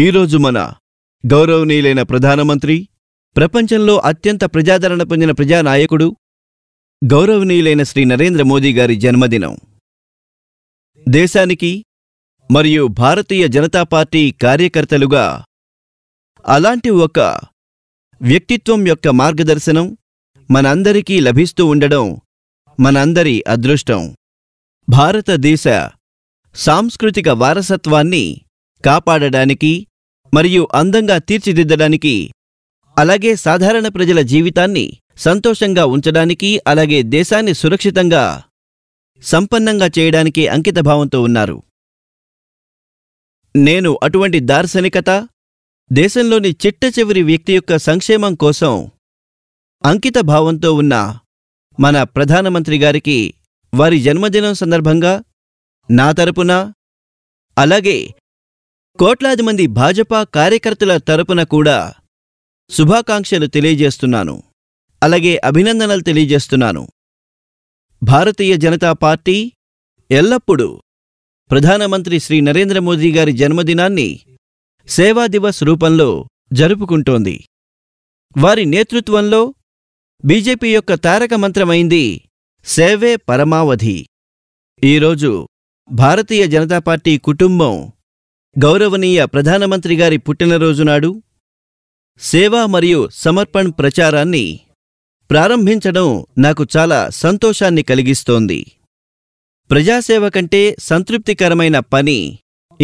ఈరోజు మన గౌరవనీయులైన ప్రధానమంత్రి ప్రపంచంలో అత్యంత ప్రజాదరణ పొందిన ప్రజానాయకుడు గౌరవనీయులైన శ్రీ నరేంద్ర మోదీ గారి జన్మదినం దేశానికి మరియు భారతీయ జనతా పార్టీ కార్యకర్తలుగా అలాంటి ఒక వ్యక్తిత్వం యొక్క మార్గదర్శనం మనందరికీ లభిస్తూ ఉండడం మనందరి అదృష్టం భారతదేశ సాంస్కృతిక వారసత్వాన్ని కాపాడడానికి మరియు అందంగా తీర్చిదిద్దడానికి అలాగే సాధారణ ప్రజల జీవితాన్ని సంతోషంగా ఉంచడానికి అలాగే దేశాన్ని సురక్షితంగా సంపన్నంగా చేయడానికి అంకితభావంతో ఉన్నారు నేను అటువంటి దార్శనికత దేశంలోని చిట్ట చివరి వ్యక్తి యొక్క సంక్షేమం కోసం అంకిత భావంతో ఉన్న మన ప్రధానమంత్రి గారికి వారి జన్మదినం సందర్భంగా నా తరపున అలాగే కోట్లాది మంది భాజపా కార్యకర్తల తరపున కూడా శుభాకాంక్షలు తెలియజేస్తున్నాను అలాగే అభినందనలు తెలియజేస్తున్నాను భారతీయ జనతా పార్టీ ఎల్లప్పుడూ ప్రధానమంత్రి శ్రీ నరేంద్ర మోదీ గారి జన్మదినాన్ని సేవాదివస్ రూపంలో జరుపుకుంటోంది వారి నేతృత్వంలో బీజేపీ యొక్క తారక మంత్రమైంది సేవే పరమావధి ఈరోజు భారతీయ జనతా పార్టీ కుటుంబం గౌరవనీయ ప్రధానమంత్రి గారి పుట్టినరోజు నాడు సేవా మరియు సమర్పణ్ ప్రచారాన్ని ప్రారంభించడం నాకు చాలా సంతోషాన్ని కలిగిస్తోంది ప్రజాసేవ కంటే సంతృప్తికరమైన పని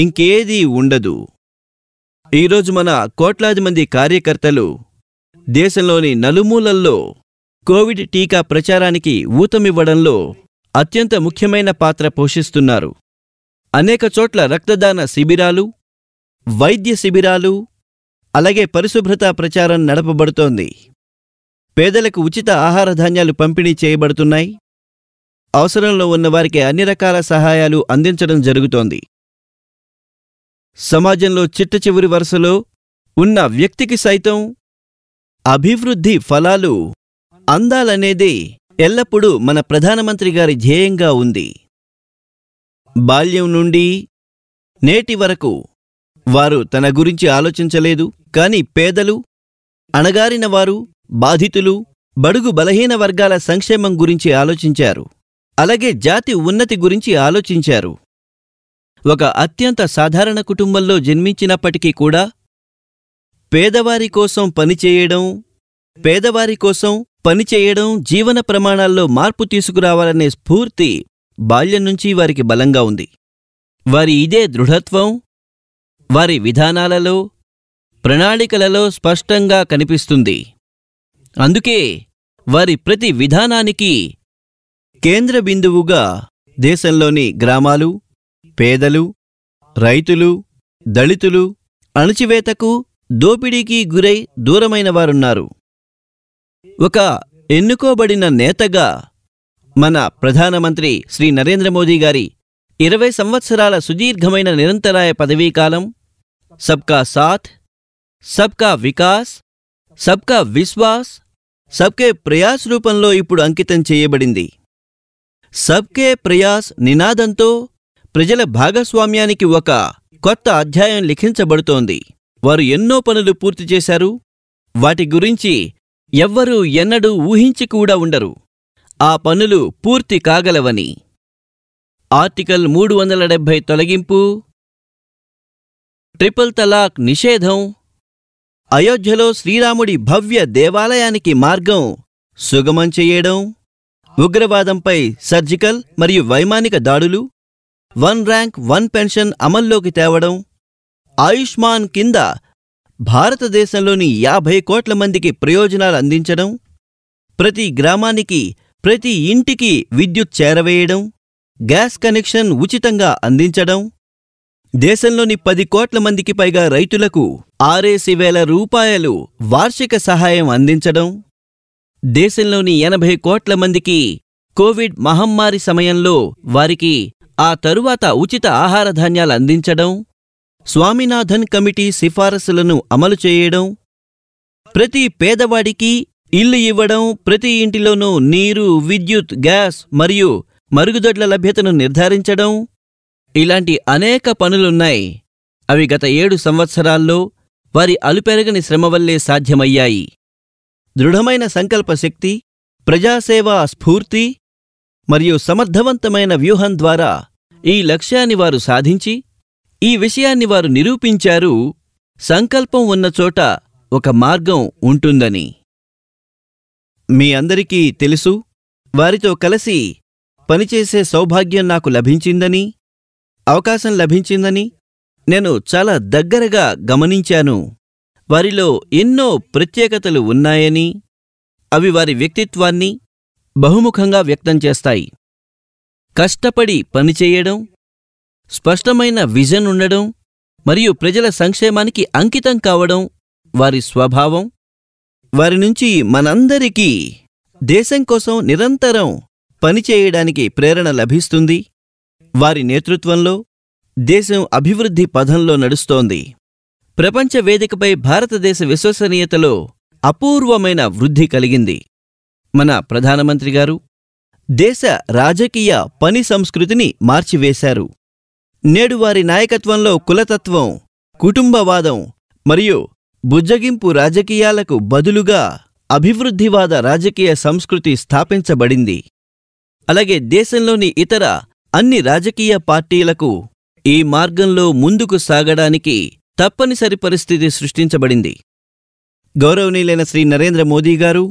ఇంకేదీ ఉండదు ఈరోజు మన కోట్లాది మంది కార్యకర్తలు దేశంలోని నలుమూలల్లో కోవిడ్ టీకా ప్రచారానికి ఊతమివ్వడంలో అత్యంత ముఖ్యమైన పాత్ర పోషిస్తున్నారు అనేక చోట్ల రక్తదాన శిబిరాలు వైద్య శిబిరాలు అలాగే పరిశుభ్రత ప్రచారం నడపబడుతోంది పేదలకు ఉచిత ఆహార ధాన్యాలు పంపిణీ చేయబడుతున్నాయి అవసరంలో ఉన్నవారికి అన్ని రకాల సహాయాలు అందించడం జరుగుతోంది సమాజంలో చిట్ట చివరి వరుసలో ఉన్న వ్యక్తికి సైతం అభివృద్ధి ఫలాలు అందాలనేది ఎల్లప్పుడూ మన ప్రధానమంత్రి గారి ధ్యేయంగా ఉంది బాల్యం నుండి నేటి వరకు వారు తన గురించి ఆలోచించలేదు కాని పేదలు అణగారిన వారు బాధితులు బడుగు బలహీన వర్గాల సంక్షేమం గురించి ఆలోచించారు అలాగే జాతి ఉన్నతి గురించి ఆలోచించారు ఒక అత్యంత సాధారణ కుటుంబంలో జన్మించినప్పటికీ కూడా పేదవారి కోసం పనిచేయడం పేదవారి కోసం పనిచేయడం జీవన ప్రమాణాల్లో మార్పు తీసుకురావాలనే స్ఫూర్తి బాల్యం నుంచి వారికి బలంగా ఉంది వారి ఇదే దృఢత్వం వారి విధానాలలో ప్రణాళికలలో స్పష్టంగా కనిపిస్తుంది అందుకే వారి ప్రతి విధానానికి కేంద్ర బిందువుగా దేశంలోని గ్రామాలు పేదలు రైతులు దళితులు అణచివేతకు దోపిడీకి గురై దూరమైన వారున్నారు ఒక ఎన్నుకోబడిన నేతగా మన ప్రధానమంత్రి శ్రీ నరేంద్ర మోదీ గారి ఇరవై సంవత్సరాల సుదీర్ఘమైన నిరంతరాయ పదవీకాలం సబ్కా సాథ్ సబ్కా వికాస్ సబ్కా విశ్వాస్ సబ్కే ప్రయాస్ రూపంలో ఇప్పుడు అంకితం చేయబడింది సబ్కే ప్రయాస్ నినాదంతో ప్రజల భాగస్వామ్యానికి ఒక కొత్త అధ్యాయం లిఖించబడుతోంది వారు ఎన్నో పనులు పూర్తి చేశారు వాటి గురించి ఎవ్వరూ ఎన్నడూ ఊహించి కూడా ఉండరు ఆ పనులు పూర్తి కాగలవని ఆర్టికల్ మూడు వందల డెబ్భై తొలగింపు ట్రిపుల్ తలాక్ నిషేధం అయోధ్యలో శ్రీరాముడి భవ్య దేవాలయానికి మార్గం సుగమం చేయడం ఉగ్రవాదంపై సర్జికల్ మరియు వైమానిక దాడులు వన్ ర్యాంక్ వన్ పెన్షన్ అమల్లోకి తేవడం ఆయుష్మాన్ కింద భారతదేశంలోని యాభై కోట్ల మందికి ప్రయోజనాలు అందించడం ప్రతి గ్రామానికి ప్రతి ఇంటికి విద్యుత్ చేరవేయడం గ్యాస్ కనెక్షన్ ఉచితంగా అందించడం దేశంలోని పది కోట్ల మందికి పైగా రైతులకు ఆరేసి వేల రూపాయలు వార్షిక సహాయం అందించడం దేశంలోని ఎనభై కోట్ల మందికి కోవిడ్ మహమ్మారి సమయంలో వారికి ఆ తరువాత ఉచిత ఆహార ధాన్యాలు అందించడం స్వామినాథన్ కమిటీ సిఫారసులను అమలు చేయడం ప్రతి పేదవాడికి ఇల్లు ఇవ్వడం ప్రతి ఇంటిలోనూ నీరు విద్యుత్ గ్యాస్ మరియు మరుగుదొడ్ల లభ్యతను నిర్ధారించడం ఇలాంటి అనేక పనులున్నాయి అవి గత ఏడు సంవత్సరాల్లో వారి అలుపెరగని శ్రమ వల్లే సాధ్యమయ్యాయి దృఢమైన సంకల్పశక్తి ప్రజాసేవా స్ఫూర్తి మరియు సమర్థవంతమైన వ్యూహం ద్వారా ఈ లక్ష్యాన్ని వారు సాధించి ఈ విషయాన్ని వారు నిరూపించారు సంకల్పం ఉన్న చోట ఒక మార్గం ఉంటుందని మీ అందరికీ తెలుసు వారితో కలిసి పనిచేసే సౌభాగ్యం నాకు లభించిందని అవకాశం లభించిందని నేను చాలా దగ్గరగా గమనించాను వారిలో ఎన్నో ప్రత్యేకతలు ఉన్నాయని అవి వారి వ్యక్తిత్వాన్ని బహుముఖంగా వ్యక్తం చేస్తాయి కష్టపడి పనిచేయడం స్పష్టమైన విజన్ ఉండడం మరియు ప్రజల సంక్షేమానికి అంకితం కావడం వారి స్వభావం వారి నుంచి మనందరికీ దేశం కోసం నిరంతరం పనిచేయడానికి ప్రేరణ లభిస్తుంది వారి నేతృత్వంలో దేశం అభివృద్ధి పథంలో నడుస్తోంది ప్రపంచ వేదికపై భారతదేశ విశ్వసనీయతలో అపూర్వమైన వృద్ధి కలిగింది మన ప్రధానమంత్రి గారు దేశ రాజకీయ పని సంస్కృతిని మార్చివేశారు నేడు వారి నాయకత్వంలో కులతత్వం కుటుంబవాదం మరియు బుజ్జగింపు రాజకీయాలకు బదులుగా అభివృద్ధివాద రాజకీయ సంస్కృతి స్థాపించబడింది అలాగే దేశంలోని ఇతర అన్ని రాజకీయ పార్టీలకు ఈ మార్గంలో ముందుకు సాగడానికి తప్పనిసరి పరిస్థితి సృష్టించబడింది గౌరవనీయులైన శ్రీ నరేంద్ర మోదీ గారు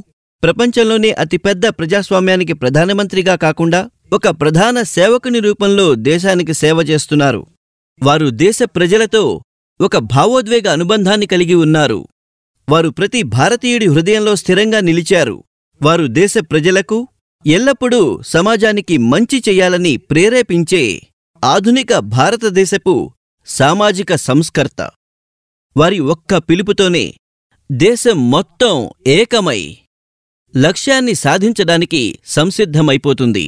ప్రపంచంలోనే అతిపెద్ద ప్రజాస్వామ్యానికి ప్రధానమంత్రిగా కాకుండా ఒక ప్రధాన సేవకుని రూపంలో దేశానికి సేవ చేస్తున్నారు వారు దేశ ప్రజలతో ఒక భావోద్వేగ అనుబంధాన్ని కలిగి ఉన్నారు వారు ప్రతి భారతీయుడి హృదయంలో స్థిరంగా నిలిచారు వారు దేశ ప్రజలకు ఎల్లప్పుడూ సమాజానికి మంచి చేయాలని ప్రేరేపించే ఆధునిక భారతదేశపు సామాజిక సంస్కర్త వారి ఒక్క పిలుపుతోనే దేశం మొత్తం ఏకమై లక్ష్యాన్ని సాధించడానికి సంసిద్ధమైపోతుంది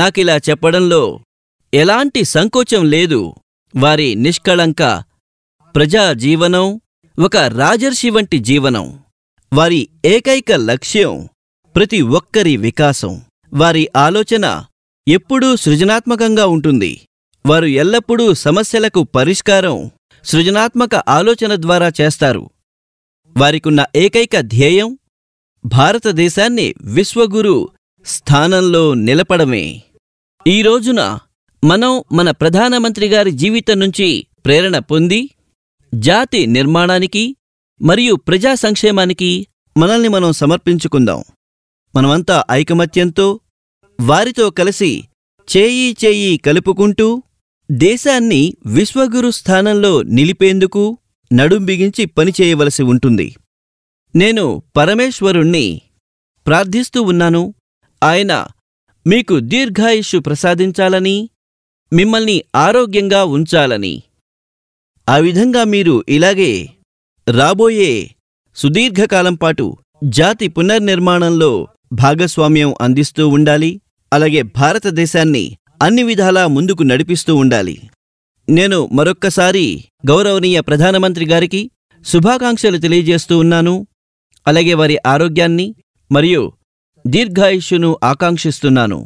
నాకిలా చెప్పడంలో ఎలాంటి సంకోచం లేదు వారి నిష్కళంక ప్రజా జీవనం ఒక రాజర్షి వంటి జీవనం వారి ఏకైక లక్ష్యం ప్రతి ఒక్కరి వికాసం వారి ఆలోచన ఎప్పుడూ సృజనాత్మకంగా ఉంటుంది వారు ఎల్లప్పుడూ సమస్యలకు పరిష్కారం సృజనాత్మక ఆలోచన ద్వారా చేస్తారు వారికున్న ఏకైక ధ్యేయం భారతదేశాన్ని విశ్వగురు స్థానంలో నిలపడమే ఈ రోజున మనం మన ప్రధానమంత్రి గారి జీవితం నుంచి ప్రేరణ పొంది జాతి నిర్మాణానికి మరియు ప్రజా సంక్షేమానికి మనల్ని మనం సమర్పించుకుందాం మనమంతా ఐకమత్యంతో వారితో కలిసి చేయి చేయి కలుపుకుంటూ దేశాన్ని విశ్వగురు స్థానంలో నిలిపేందుకు నడుం బిగించి పనిచేయవలసి ఉంటుంది నేను పరమేశ్వరుణ్ణి ప్రార్థిస్తూ ఉన్నాను ఆయన మీకు దీర్ఘాయుష్యు ప్రసాదించాలని మిమ్మల్ని ఆరోగ్యంగా ఉంచాలని ఆ విధంగా మీరు ఇలాగే రాబోయే సుదీర్ఘకాలం పాటు జాతి పునర్నిర్మాణంలో భాగస్వామ్యం అందిస్తూ ఉండాలి అలాగే భారతదేశాన్ని అన్ని విధాలా ముందుకు నడిపిస్తూ ఉండాలి నేను మరొక్కసారి గౌరవనీయ ప్రధానమంత్రి గారికి శుభాకాంక్షలు తెలియజేస్తూ ఉన్నాను అలాగే వారి ఆరోగ్యాన్ని మరియు దీర్ఘాయుష్యును ఆకాంక్షిస్తున్నాను